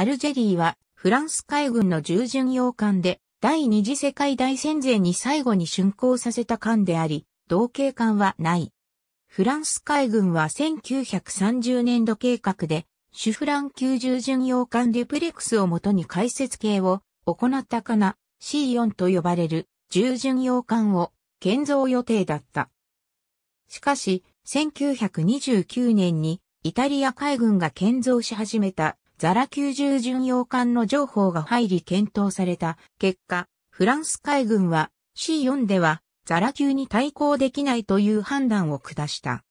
アルジェリーはフランス海軍の従巡洋艦で第二次世界大戦前に最後に竣工させた艦であり、同型艦はない。フランス海軍は1930年度計画で、シュフラン級従巡洋艦デュプレクスをもとに解説系を行ったかな C4 と呼ばれる従巡洋艦を建造予定だった。しかし、1929年にイタリア海軍が建造し始めたザラ90巡洋艦の情報が入り検討された結果、フランス海軍は C4 ではザラ級に対抗できないという判断を下した。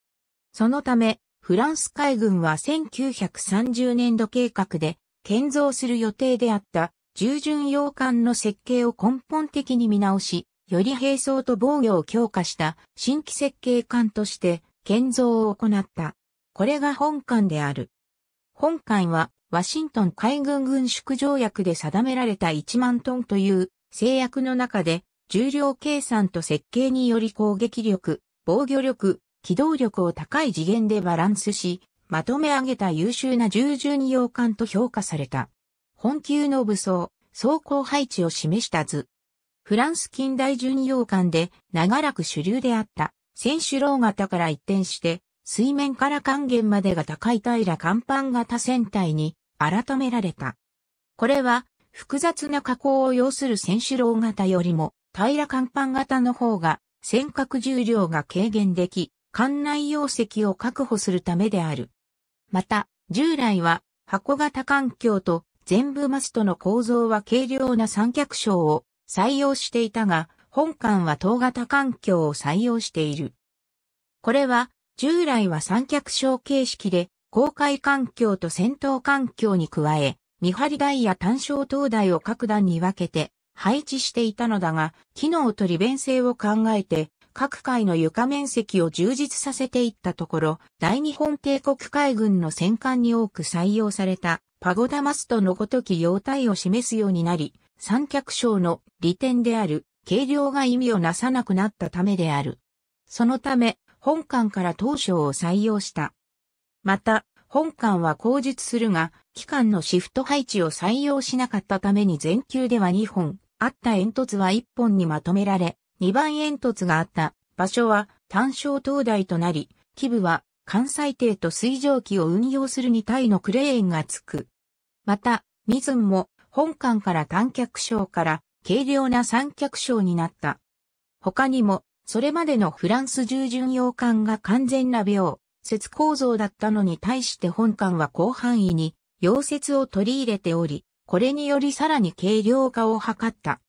そのため、フランス海軍は1930年度計画で建造する予定であった従巡洋艦の設計を根本的に見直し、より兵装と防御を強化した新規設計艦として建造を行った。これが本艦である。本艦はワシントン海軍軍縮条約で定められた1万トンという制約の中で、重量計算と設計により攻撃力、防御力、機動力を高い次元でバランスし、まとめ上げた優秀な重1二洋艦と評価された。本級の武装、装甲配置を示した図。フランス近代巡洋艦で長らく主流であった、選手老型から一転して、水面から還元までが高い平ら甲板型船体に改められた。これは複雑な加工を要する選手楼型よりも平ら甲板型の方が尖閣重量が軽減でき、艦内容積を確保するためである。また、従来は箱型環境と全部マストの構造は軽量な三脚章を採用していたが、本館は等型環境を採用している。これは従来は三脚小形式で、公開環境と戦闘環境に加え、見張り台や単焦灯台を各段に分けて配置していたのだが、機能と利便性を考えて、各階の床面積を充実させていったところ、大日本帝国海軍の戦艦に多く採用されたパゴダマストのごとき様態を示すようになり、三脚章の利点である軽量が意味をなさなくなったためである。そのため、本館から当初を採用した。また、本館は口述するが、機関のシフト配置を採用しなかったために全球では2本、あった煙突は1本にまとめられ、2番煙突があった場所は単焦灯台となり、基部は関西艇と水蒸気を運用する2体のクレーンがつく。また、ミズンも本館から単脚章から軽量な三脚章になった。他にもそれまでのフランス従順洋艦が完全な病、節構造だったのに対して本艦は広範囲に溶接を取り入れており、これによりさらに軽量化を図った。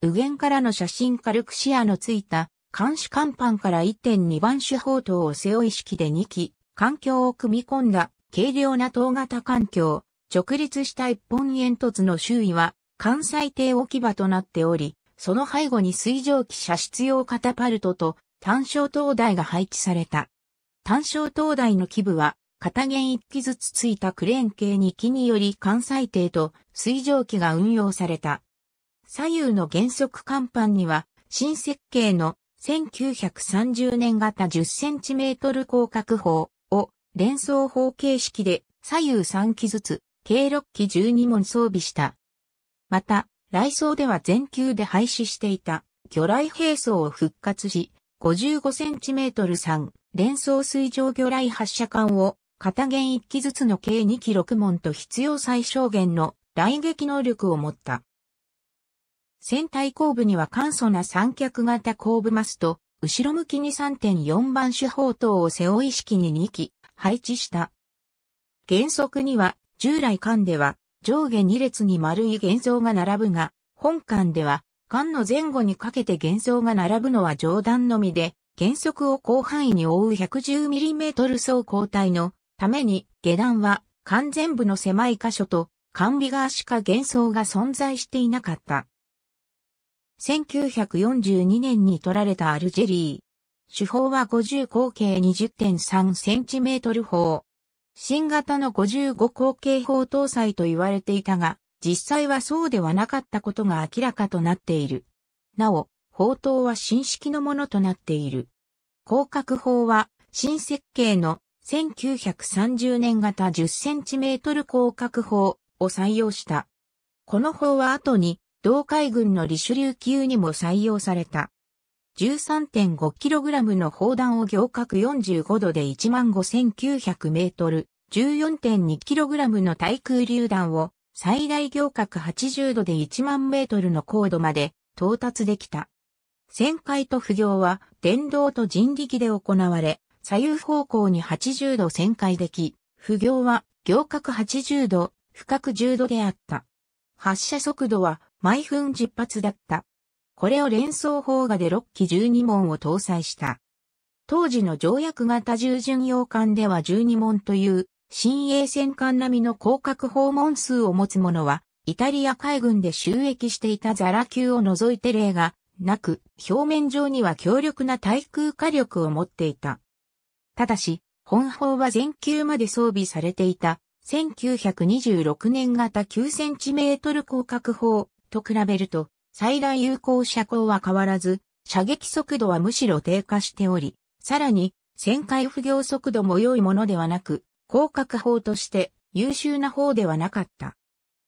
右舷からの写真カルクシアのついた監視甲板から1.2番手砲塔を背負い式で2機、環境を組み込んだ軽量な塔型環境、直立した一本煙突の周囲は関西艇置き場となっており、その背後に水蒸気射出用カタパルトと単焦灯台が配置された。単焦灯台の基部は、片弦一機ずつついたクレーン系に機により関西艇と水蒸気が運用された。左右の原則甲板には、新設計の1930年型 10cm 広角砲を連想砲形式で左右3機ずつ、計6機12門装備した。また、ソ装では全球で廃止していた魚雷兵装を復活し、55cm 3連装水上魚雷発射管を片弦1機ずつの計2機6門と必要最小限の雷撃能力を持った。船体後部には簡素な三脚型後部マスと、後ろ向きに3.4番手砲等を背負い式に2機配置した。原則には、従来艦では上下2列に丸い現像が並ぶが、本館では、館の前後にかけて幻想が並ぶのは冗談のみで、原則を広範囲に覆う 110mm 走交代のために、下段は館全部の狭い箇所と、管理側しか幻想が存在していなかった。1942年に取られたアルジェリー。手法は50口径 20.3cm 砲。新型の55口径砲搭載と言われていたが、実際はそうではなかったことが明らかとなっている。なお、法塔は新式のものとなっている。広角法は新設計の1930年型 10cm 広角法を採用した。この法は後に同海軍のリシュリュー級にも採用された。13.5kg の砲弾を行角45度で1万5900メートル、14.2kg の対空榴弾を最大行角80度で1万メートルの高度まで到達できた。旋回と不行は電動と人力で行われ、左右方向に80度旋回でき、不行は行角80度、深く10度であった。発射速度は毎分10発だった。これを連想砲画で6機12門を搭載した。当時の条約型従巡洋艦では12門という新鋭戦艦並みの広角訪問数を持つ者は、イタリア海軍で収益していたザラ級を除いて例がなく、表面上には強力な対空火力を持っていた。ただし、本砲は全級まで装備されていた1926年型9センチメートル広角砲と比べると最大有効射高は変わらず射撃速度はむしろ低下しており、さらに旋回不行速度も良いものではなく広角砲として優秀な砲ではなかった。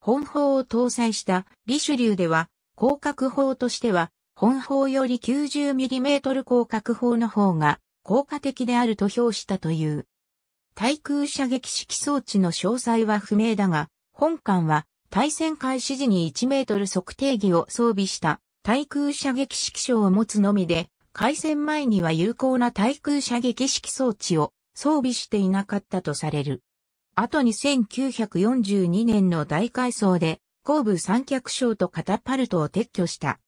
本砲を搭載したリシュリューでは、広角砲としては、本砲より 90mm 広角砲の方が効果的であると評したという。対空射撃式装置の詳細は不明だが、本艦は対戦開始時に1メートル測定儀を装備した対空射撃式章を持つのみで、開戦前には有効な対空射撃式装置を装備していなかったとされる。あとに1942年の大改装で、後部三脚章とタパルトを撤去した。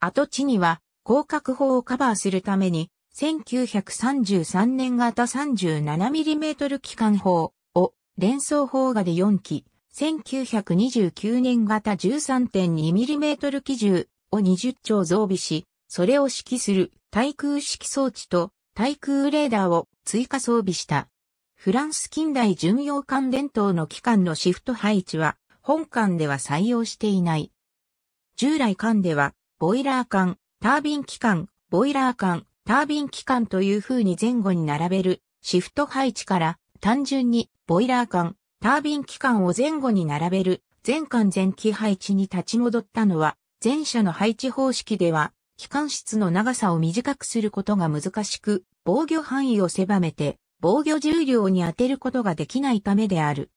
跡地には、広角砲をカバーするために、1933年型 37mm 機関砲を連装砲画で4機、1929年型 13.2mm 機銃を20丁増備し、それを指揮する対空指揮装置と対空レーダーを追加装備した。フランス近代巡洋艦伝統の機関のシフト配置は、本艦では採用していない。従来艦では、ボイラー艦、タービン機関、ボイラー艦、タービン機関という風に前後に並べるシフト配置から単純にボイラー艦、タービン機関を前後に並べる全艦前期配置に立ち戻ったのは前者の配置方式では機関室の長さを短くすることが難しく、防御範囲を狭めて、防御重量に当てることができないためである。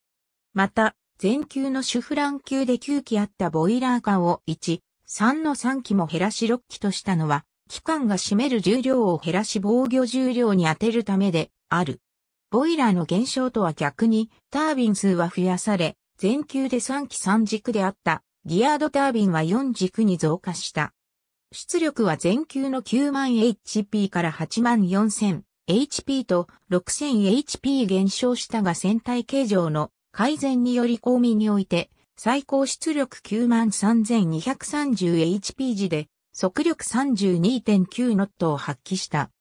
また、全球の主フラン級で9機あったボイラー間を1、3の3機も減らし6機としたのは、機関が占める重量を減らし防御重量に当てるためである。ボイラーの減少とは逆に、タービン数は増やされ、全球で3機3軸であった、ギアードタービンは4軸に増加した。出力は全球の9 0 0 0 h p から 84,000HP と 6,000HP 減少したが船体形状の改善により公民において最高出力 93,230HP 時で速力32.9ノットを発揮した。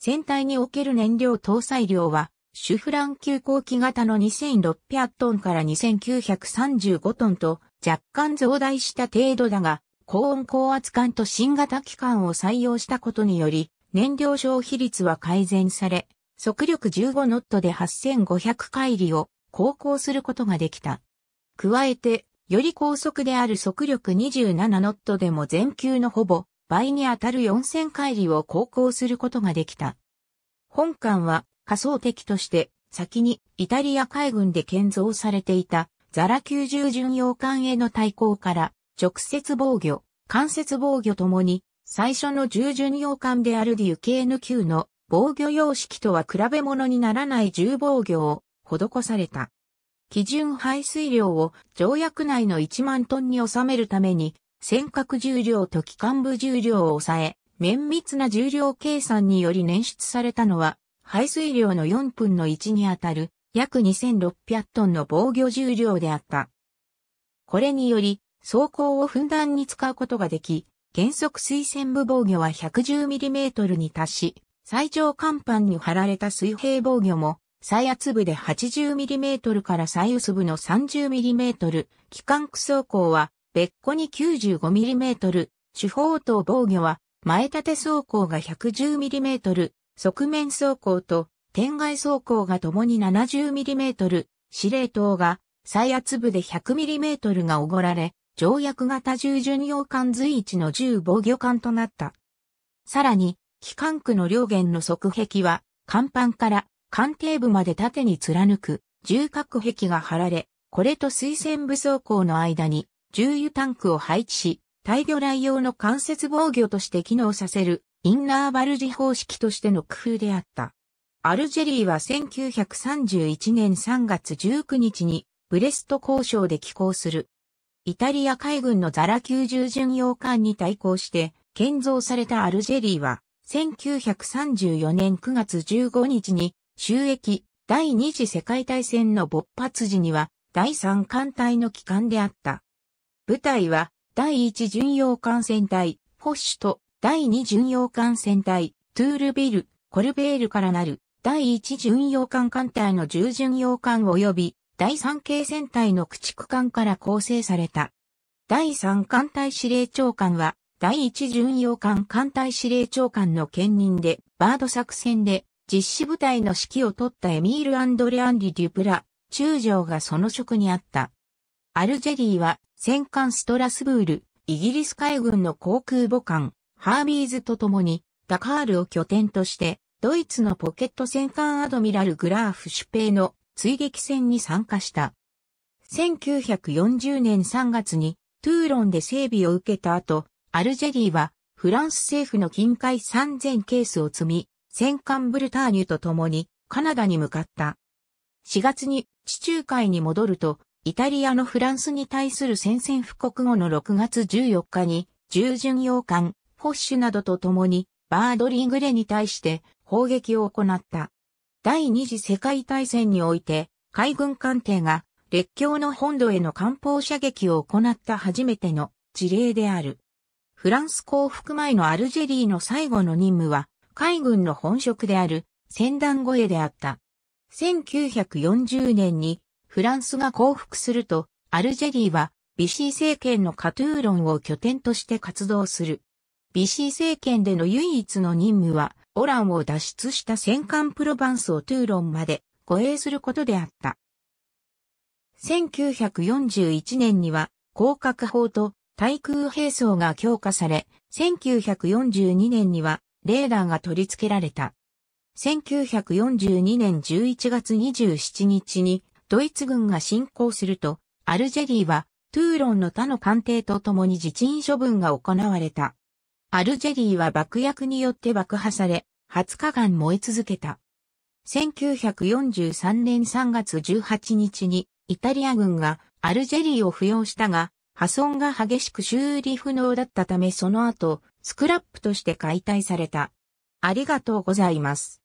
船体における燃料搭載量は主フラン級後期型の2600トンから2935トンと若干増大した程度だが、高温高圧管と新型機関を採用したことにより、燃料消費率は改善され、速力15ノットで8500回りを航行することができた。加えて、より高速である速力27ノットでも全球のほぼ倍に当たる4000回りを航行することができた。本艦は仮想敵として先にイタリア海軍で建造されていたザラ90巡洋艦への対抗から直接防御、間接防御ともに、最初の従順洋館であるデュケーヌ級の防御様式とは比べ物にならない重防御を施された。基準排水量を条約内の1万トンに収めるために、尖閣重量と機関部重量を抑え、綿密な重量計算により捻出されたのは、排水量の4分の1にあたる約2600トンの防御重量であった。これにより、装甲をふんだんに使うことができ、原則水線部防御は 110mm に達し、最上甲板に貼られた水平防御も、最厚部で 80mm から最薄部の 30mm、機関区装甲は別個に 95mm、主砲塔防御は前立て装甲が 110mm、側面装甲と天外装甲が共に 70mm、司令塔が最厚部で 100mm がおごられ、条約型従巡洋艦随一の重防御艦となった。さらに、機関区の両舷の側壁は、甲板から艦艇部まで縦に貫く重角壁が張られ、これと水戦武装港の間に重油タンクを配置し、大魚雷用の間接防御として機能させるインナーバルジ方式としての工夫であった。アルジェリーは1931年3月19日にブレスト交渉で寄港する。イタリア海軍のザラ90巡洋艦に対抗して、建造されたアルジェリーは、1934年9月15日に、収益、第二次世界大戦の勃発時には、第三艦隊の機関であった。部隊は、第一巡洋艦船隊、フォッシュと、第二巡洋艦船隊、トゥールビル、コルベールからなる、第一巡洋艦艦隊の十巡洋艦及び、第3系戦隊の駆逐艦から構成された。第3艦隊司令長官は、第1巡洋艦艦隊司令長官の兼任で、バード作戦で実施部隊の指揮を取ったエミール・アンドレ・アンリ・デュプラ、中将がその職にあった。アルジェリーは、戦艦ストラスブール、イギリス海軍の航空母艦、ハービーズと共に、ダカールを拠点として、ドイツのポケット戦艦アドミラル・グラーフ・シュペイの追撃戦に参加した。1940年3月にトゥーロンで整備を受けた後、アルジェリーはフランス政府の近海3000ケースを積み、戦艦ブルターニュと共にカナダに向かった。4月に地中海に戻ると、イタリアのフランスに対する宣戦布告後の6月14日に、従巡洋艦、フォッシュなどと共に、バードリングレに対して砲撃を行った。第二次世界大戦において、海軍艦艇が列強の本土への艦砲射撃を行った初めての事例である。フランス降伏前のアルジェリーの最後の任務は、海軍の本職である、戦団護衛であった。1940年に、フランスが降伏すると、アルジェリーは、ビシー政権のカトゥーロンを拠点として活動する。ビシー政権での唯一の任務は、オランを脱出した戦艦プロヴァンスをトゥーロンまで護衛することであった。1941年には、広角砲と対空兵装が強化され、1942年にはレーダーが取り付けられた。1942年11月27日にドイツ軍が侵攻すると、アルジェリーはトゥーロンの他の艦艇と共に自鎮処分が行われた。アルジェリーは爆薬によって爆破され、20日間燃え続けた。1943年3月18日にイタリア軍がアルジェリーを扶養したが、破損が激しく修理不能だったためその後、スクラップとして解体された。ありがとうございます。